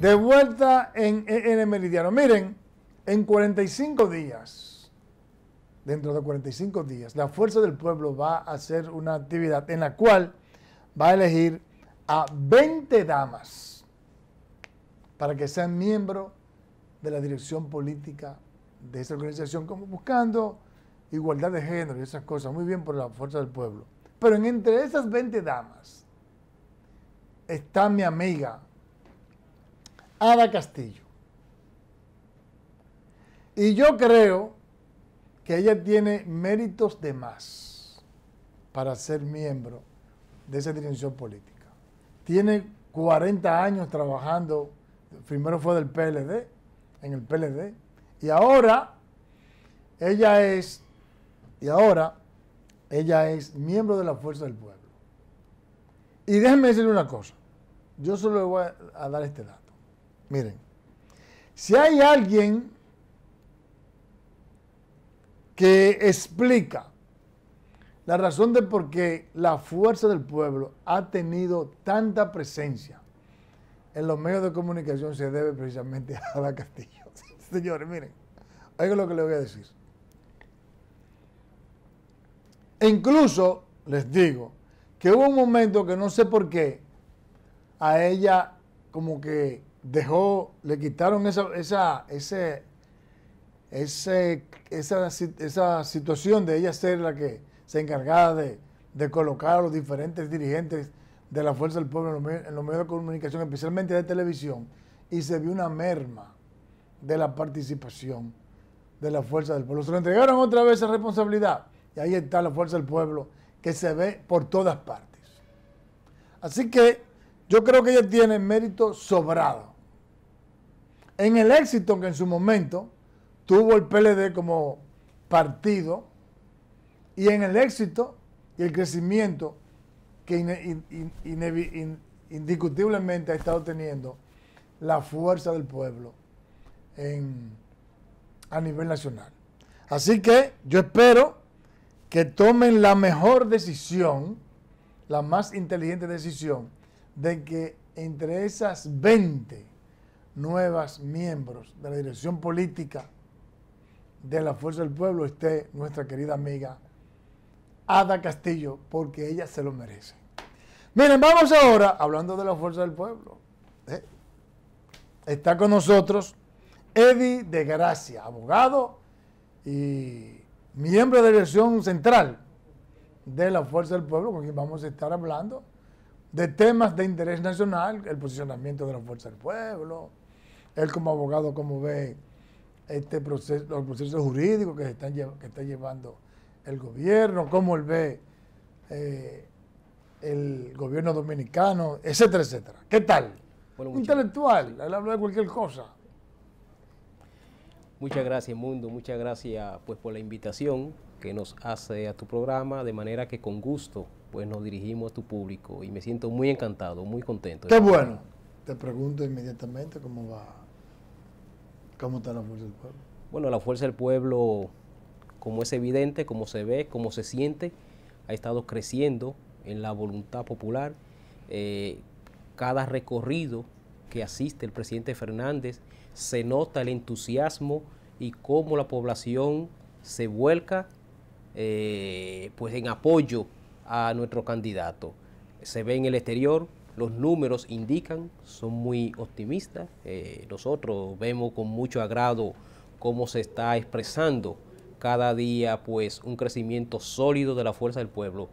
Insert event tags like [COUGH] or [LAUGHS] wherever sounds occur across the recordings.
De vuelta en, en el meridiano. Miren, en 45 días, dentro de 45 días, la Fuerza del Pueblo va a hacer una actividad en la cual va a elegir a 20 damas para que sean miembros de la dirección política de esa organización, como buscando igualdad de género y esas cosas, muy bien por la fuerza del pueblo. Pero entre esas 20 damas está mi amiga Ada Castillo. Y yo creo que ella tiene méritos de más para ser miembro de esa dirección política. Tiene 40 años trabajando, primero fue del PLD, en el PLD, y ahora ella es, y ahora ella es miembro de la Fuerza del Pueblo. Y déjenme decirle una cosa, yo solo le voy a dar este dato. Miren, si hay alguien que explica la razón de por qué la fuerza del pueblo ha tenido tanta presencia en los medios de comunicación se debe precisamente [LAUGHS] a la Castillo. [LAUGHS] Señores, miren, oigan lo que les voy a decir. incluso les digo que hubo un momento que no sé por qué a ella como que dejó, le quitaron esa, esa, ese, ese, esa, situación de ella ser la que se encargaba de, colocar a los diferentes dirigentes de la Fuerza del Pueblo en los medios de comunicación, especialmente de televisión, y se vio una merma de la participación de la Fuerza del Pueblo. Se le entregaron otra vez esa responsabilidad y ahí está la Fuerza del Pueblo que se ve por todas partes. Así que yo creo que ella tiene mérito sobrado en el éxito que en su momento tuvo el PLD como partido y en el éxito y el crecimiento que indiscutiblemente ha estado teniendo la fuerza del pueblo a nivel nacional. Así que yo espero que tomen la mejor decisión, la más inteligente decisión, de que entre esas 20 nuevas miembros de la dirección política de la Fuerza del Pueblo esté nuestra querida amiga Ada Castillo, porque ella se lo merece. Miren, vamos ahora hablando de la Fuerza del Pueblo. ¿eh? Está con nosotros Eddie de Gracia, abogado y miembro de la dirección central de la Fuerza del Pueblo, con quien vamos a estar hablando de temas de interés nacional, el posicionamiento de la Fuerza del Pueblo, él como abogado, cómo ve este proceso, los procesos jurídicos que, están, que está llevando el gobierno, cómo él ve eh, el gobierno dominicano, etcétera, etcétera. ¿Qué tal? Intelectual, él habla de cualquier cosa. Muchas gracias, Mundo. Muchas gracias pues, por la invitación que nos hace a tu programa, de manera que con gusto pues, nos dirigimos a tu público y me siento muy encantado, muy contento. Qué bueno. Te pregunto inmediatamente cómo va ¿Cómo está la fuerza del pueblo? Bueno, la fuerza del pueblo, como es evidente, como se ve, como se siente, ha estado creciendo en la voluntad popular. Eh, cada recorrido que asiste el presidente Fernández se nota el entusiasmo y cómo la población se vuelca eh, pues en apoyo a nuestro candidato. Se ve en el exterior, los números indican, son muy optimistas. Eh, nosotros vemos con mucho agrado cómo se está expresando cada día pues un crecimiento sólido de la fuerza del pueblo.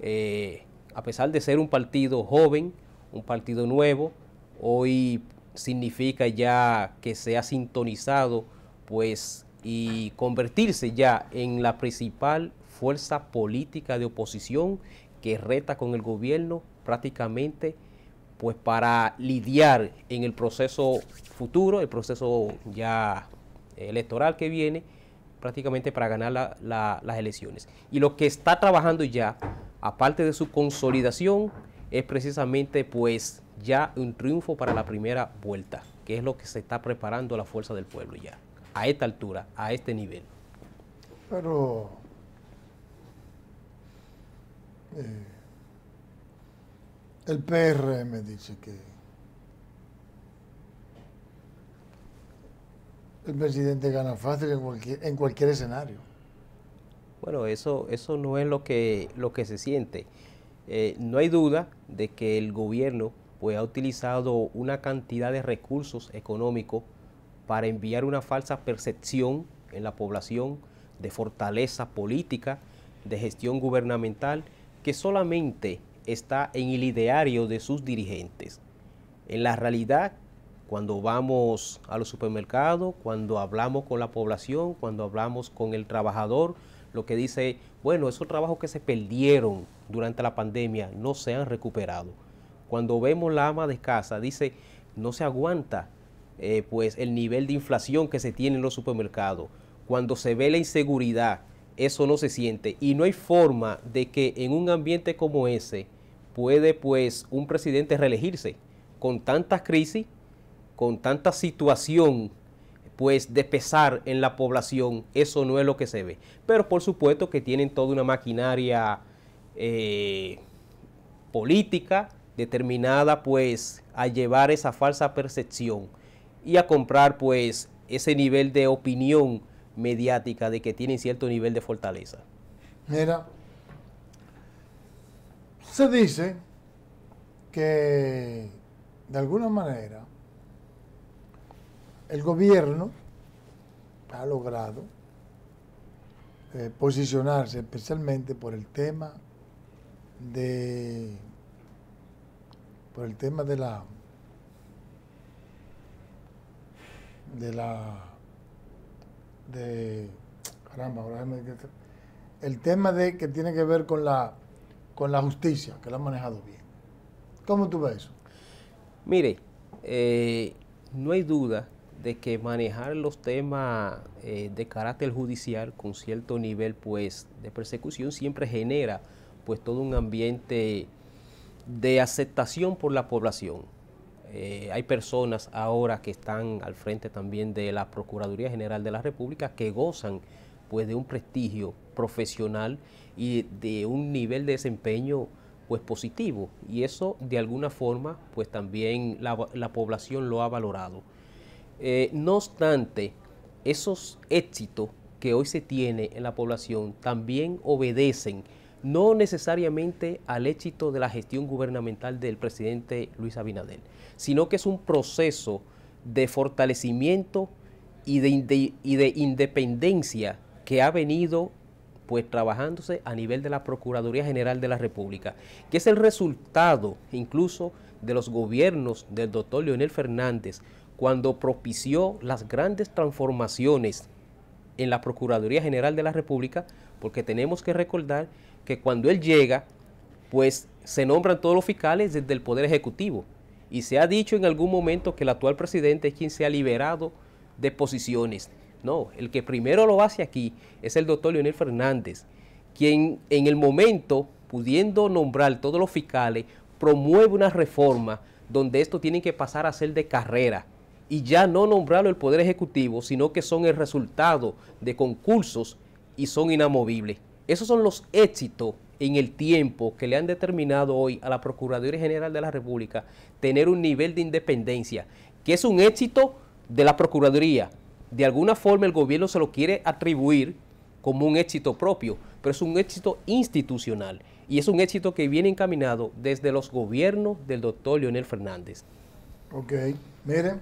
Eh, a pesar de ser un partido joven, un partido nuevo, hoy significa ya que se ha sintonizado pues y convertirse ya en la principal fuerza política de oposición que reta con el gobierno prácticamente pues para lidiar en el proceso futuro, el proceso ya eh, electoral que viene, prácticamente para ganar las elecciones. Y lo que está trabajando ya, aparte de su consolidación, es precisamente pues ya un triunfo para la primera vuelta, que es lo que se está preparando la fuerza del pueblo ya, a esta altura, a este nivel. Pero... Eh, el PRM dice que el presidente gana fácil en cualquier, escenario. Bueno, eso, eso no es lo que, lo que se siente. Eh, no hay duda de que el gobierno pues, ha utilizado una cantidad de recursos económicos para enviar una falsa percepción en la población de fortaleza política, de gestión gubernamental, que solamente está en el ideario de sus dirigentes. En la realidad, cuando vamos a los supermercados, cuando hablamos con la población, cuando hablamos con el trabajador, lo que dice, bueno, esos trabajos que se perdieron durante la pandemia no se han recuperado. Cuando vemos la ama de casa, dice, no se aguanta eh, pues el nivel de inflación que se tiene en los supermercados. Cuando se ve la inseguridad, eso no se siente. Y no hay forma de que en un ambiente como ese, puede pues un presidente reelegirse con tantas crisis, con tanta situación pues de pesar en la población, eso no es lo que se ve. Pero por supuesto que tienen toda una maquinaria eh, política determinada pues a llevar esa falsa percepción y a comprar pues ese nivel de opinión mediática de que tienen cierto nivel de fortaleza. Mira, se dice que de alguna manera el gobierno ha logrado eh, posicionarse especialmente por el tema de por el tema de la de la de caramba ahora el tema de que tiene que ver con la con la justicia, que lo han manejado bien. ¿Cómo tú ves eso? Mire, eh, no hay duda de que manejar los temas eh, de carácter judicial con cierto nivel pues, de persecución siempre genera pues, todo un ambiente de aceptación por la población. Eh, hay personas ahora que están al frente también de la Procuraduría General de la República que gozan pues de un prestigio profesional y de un nivel de desempeño pues positivo y eso de alguna forma pues también la, población lo ha valorado. Eh, no obstante, esos éxitos que hoy se tiene en la población también obedecen no necesariamente al éxito de la gestión gubernamental del presidente Luis Abinadel, sino que es un proceso de fortalecimiento y y de independencia que ha venido pues trabajándose a nivel de la Procuraduría General de la República, que es el resultado incluso de los gobiernos del doctor Leonel Fernández, cuando propició las grandes transformaciones en la Procuraduría General de la República, porque tenemos que recordar que cuando él llega, pues se nombran todos los fiscales desde el Poder Ejecutivo. Y se ha dicho en algún momento que el actual presidente es quien se ha liberado de posiciones no, el que primero lo hace aquí es el doctor Leonel Fernández, quien en el momento, pudiendo nombrar todos los fiscales, promueve una reforma donde esto tiene que pasar a ser de carrera y ya no nombrarlo el Poder Ejecutivo, sino que son el resultado de concursos y son inamovibles. Esos son los éxitos en el tiempo que le han determinado hoy a la Procuraduría General de la República tener un nivel de independencia, que es un éxito de la Procuraduría, de alguna forma el gobierno se lo quiere atribuir como un éxito propio, pero es un éxito institucional y es un éxito que viene encaminado desde los gobiernos del doctor Leonel Fernández. Ok, miren,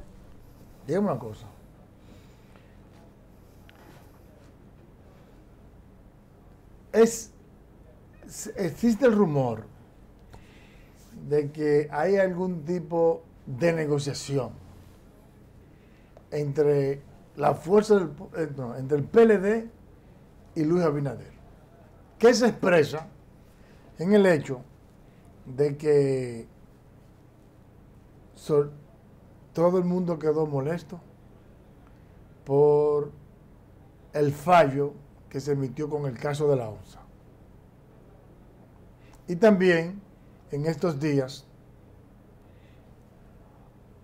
dígame una cosa. Es, existe el rumor de que hay algún tipo de negociación entre la fuerza eh, entre el PLD y Luis Abinader, que se expresa en el hecho de que todo el mundo quedó molesto por el fallo que se emitió con el caso de la ONSA? Y también en estos días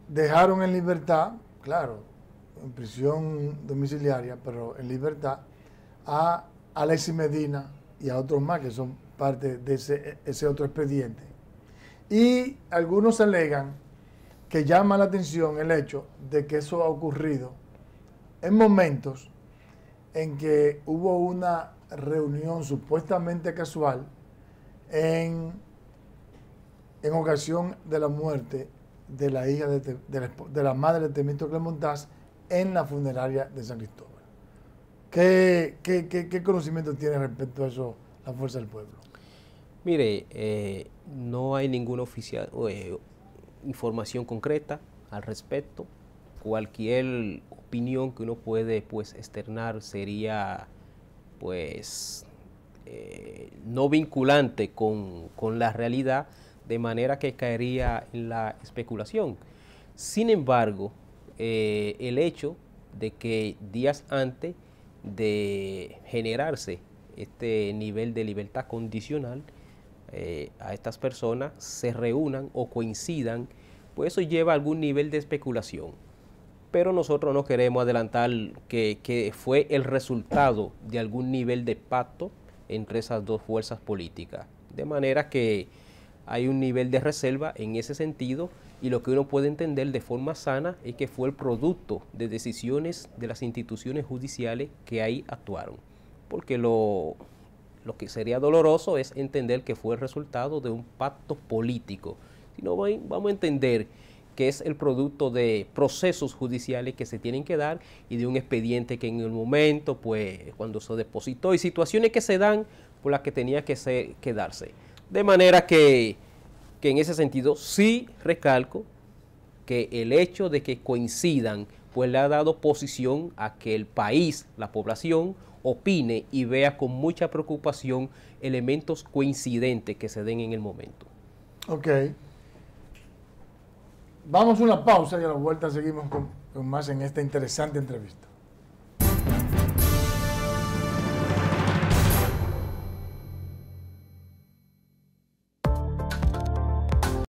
dejaron en libertad, claro, en prisión domiciliaria, pero en libertad, a Alexis Medina y a otros más que son parte de ese, otro expediente. Y algunos alegan que llama la atención el hecho de que eso ha ocurrido en momentos en que hubo una reunión supuestamente casual en, en ocasión de la muerte de la hija de, la, madre de Temito Clemontaz en la funeraria de San Cristóbal. ¿Qué, conocimiento tiene respecto a eso la Fuerza del Pueblo? Mire, eh, no hay ninguna oficial, eh, información concreta al respecto. Cualquier opinión que uno puede pues, externar sería pues eh, no vinculante con, con, la realidad, de manera que caería en la especulación. Sin embargo, eh, el hecho de que días antes de generarse este nivel de libertad condicional eh, a estas personas se reúnan o coincidan, pues eso lleva a algún nivel de especulación. Pero nosotros no queremos adelantar que, que fue el resultado de algún nivel de pacto entre esas dos fuerzas políticas. De manera que hay un nivel de reserva en ese sentido y lo que uno puede entender de forma sana es que fue el producto de decisiones de las instituciones judiciales que ahí actuaron. Porque lo, que sería doloroso es entender que fue el resultado de un pacto político, no vamos a entender que es el producto de procesos judiciales que se tienen que dar y de un expediente que en el momento, pues cuando se depositó y situaciones que se dan por las que tenía que, quedarse. De manera que que en ese sentido sí recalco que el hecho de que coincidan, pues le ha dado posición a que el país, la población, opine y vea con mucha preocupación elementos coincidentes que se den en el momento. Ok. Vamos a una pausa y a la vuelta seguimos con más en esta interesante entrevista.